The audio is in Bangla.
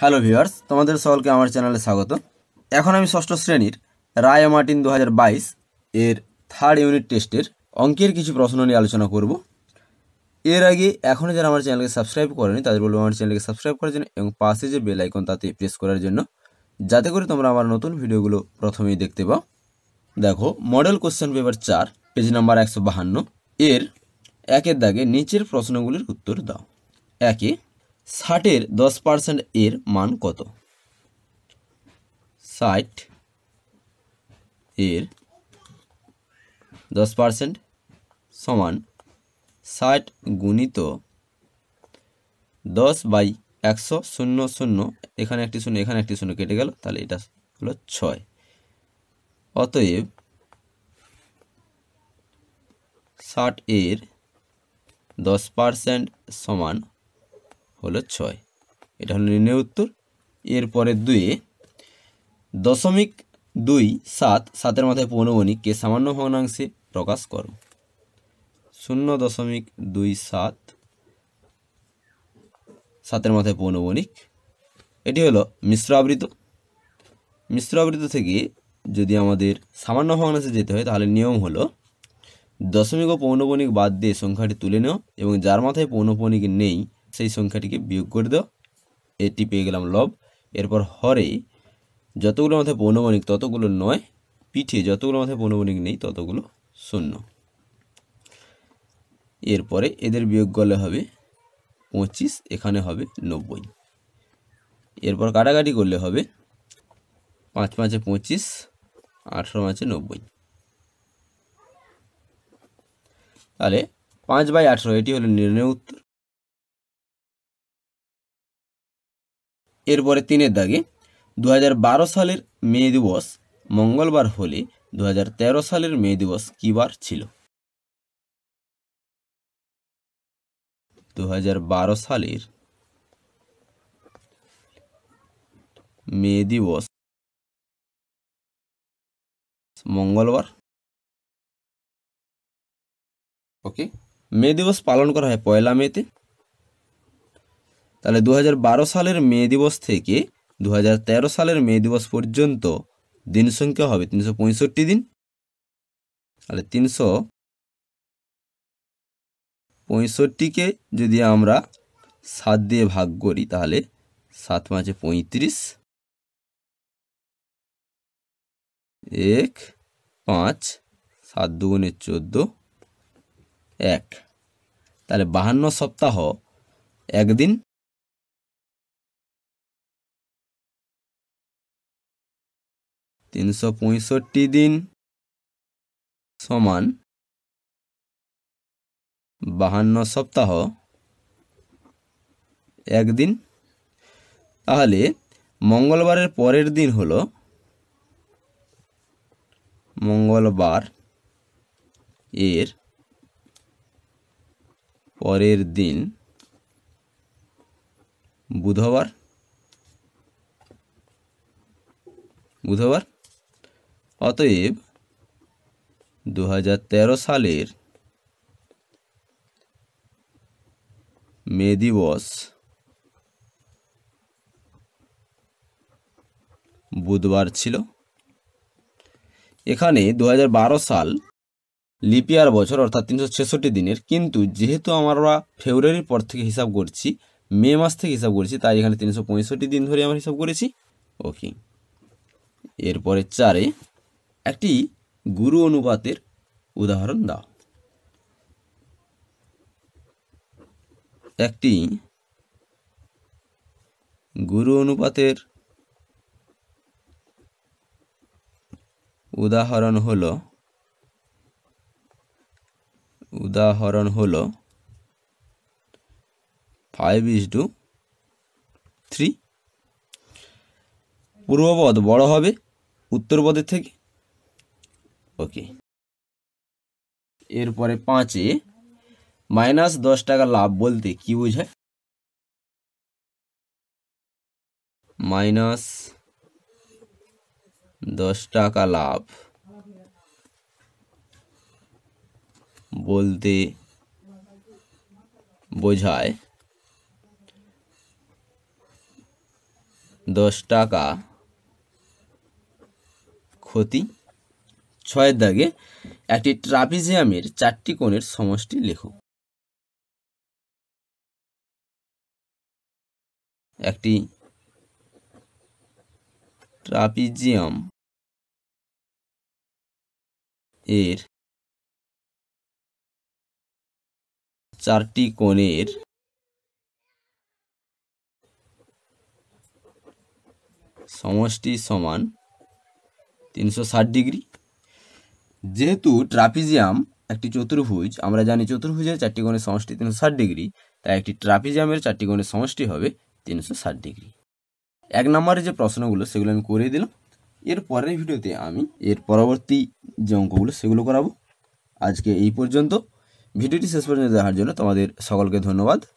হ্যালো ভিউয়ার্স তোমাদের সকলকে আমার চ্যানেলে স্বাগত এখন আমি ষষ্ঠ শ্রেণীর রায় মার্টিন দু এর থার্ড ইউনিট টেস্টের অঙ্কের কিছু প্রশ্ন নিয়ে আলোচনা করব এর আগে এখনও যারা আমার চ্যানেলকে সাবস্ক্রাইব করেনি তাদের বলব আমার চ্যানেলকে সাবস্ক্রাইব করার জন্য এবং পাশে যে বেল আইকন তাতে প্রেস করার জন্য যাতে করে তোমরা আমার নতুন ভিডিওগুলো প্রথমেই দেখতে পাও দেখো মডেল কোশ্চেন পেপার চার পেজ নাম্বার একশো বাহান্ন এর একের দাগে নিচের প্রশ্নগুলির উত্তর দাও একে ষাটের দশ পার্সেন্ট এর মান কত ষাট এর দশ পার্সেন্ট সমান ষাট গুণিত দশ বাই একশো শূন্য শূন্য এখানে একটি শূন্য এখানে একটি শূন্য কেটে গেল তাহলে এটা হলো ছয় অতএব ষাট এর দশ পার্সেন্ট সমান হলো ছয় এটা হলো নির্ণয় উত্তর এরপরে দুয়ে দশমিক দুই সাত সাতের মাথায় পৌনবণিককে সামান্য ভগ্নাংশে প্রকাশ করো শূন্য দশমিক দুই সাত সাতের মাথায় পৌনবণিক এটি হলো মিশ্র আবৃত মিশ্র আবৃত থেকে যদি আমাদের সামান্য ভগ্নাংশে যেতে হয় তাহলে নিয়ম হলো দশমিক ও পৌনপণিক বাদ দিয়ে সংখ্যাটি তুলে নেওয়া এবং যার মাথায় পৌনপণিক নেই সেই সংখ্যাটিকে বিয়োগ করে দাও এটি পেয়ে গেলাম লব এরপর হরে যতগুলো মাথায় পৌনমণিক ততগুলো নয় পিঠে যতগুলো মাথায় পৌনমণিক নেই ততগুলো শূন্য এরপরে এদের বিয়োগ করলে হবে পঁচিশ এখানে হবে নব্বই এরপর কাটাকাটি করলে হবে পাঁচ পাঁচে পঁচিশ আঠেরো পাঁচে নব্বই তাহলে পাঁচ বাই আঠেরো এটি হলো নির্ণয় উত্তর এরপরে তিনের দাগে দু সালের মে দিবস মঙ্গলবার হলে দু সালের মে দিবস কী বার ছিল দু সালের মে দিবস মঙ্গলবার ওকে মে দিবস পালন করা হয় পয়লা মেতে তাহলে দু সালের মে দিবস থেকে দু সালের মে দিবস পর্যন্ত দিন সংখ্যা হবে তিনশো দিন তাহলে তিনশো পঁয়ষট্টিকে যদি আমরা সাত দিয়ে ভাগ করি তাহলে সাত মাঝে পঁয়ত্রিশ এক পাঁচ সাত দুগুণে চোদ্দ এক তাহলে বাহান্ন সপ্তাহ একদিন তিনশো পঁয়ষট্টি দিন সমান বাহান্ন সপ্তাহ একদিন তাহলে মঙ্গলবারের পরের দিন হল মঙ্গলবার এর পরের দিন বুধবার বুধবার অতএব দু সালের মে দিবস বুধবার ছিল এখানে দু সাল লিপিয়ার বছর অর্থাৎ তিনশো দিনের কিন্তু যেহেতু আমরা ফেব্রুয়ারির পর থেকে হিসাব করছি মে মাস থেকে হিসাব করেছি তাই এখানে তিনশো দিন ধরে আমরা হিসাব করেছি ওকে এরপরে চারে একটি গুরু অনুপাতের উদাহরণ দাও একটি গুরু অনুপাতের উদাহরণ হল উদাহরণ হল ফাইভ ইস টু থ্রি পূর্বপদ বড় হবে উত্তরপদের থেকে ওকে এরপরে পাঁচে মাইনাস দশ টাকা লাভ বলতে কি বোঝায় মাইনাস দশ টাকা লাভ বলতে বোঝায় দশ টাকা ক্ষতি ছয়ের দাগে একটি ট্রাপিজিয়ামের চারটি কোণের সমষ্টি লেখো একটি ট্রাপিজিয়াম এর চারটি কোণের সমষ্টি সমান তিনশো ষাট ডিগ্রি যেহেতু ট্রাপিজিয়াম একটি চতুর্ভুজ আমরা জানি চতুর্ভুজের চারটি গণের সমষ্টি তিনশো ষাট ডিগ্রি তাই একটি ট্রাপিজিয়ামের চারটি গণের সমষ্টি হবে তিনশো ষাট ডিগ্রি এক নম্বরের যে প্রশ্নগুলো সেগুলো আমি করে দিলাম এর পরের ভিডিওতে আমি এর পরবর্তী যে অঙ্কগুলো সেগুলো করাবো আজকে এই পর্যন্ত ভিডিওটি শেষ পর্যন্ত দেখার জন্য তোমাদের সকলকে ধন্যবাদ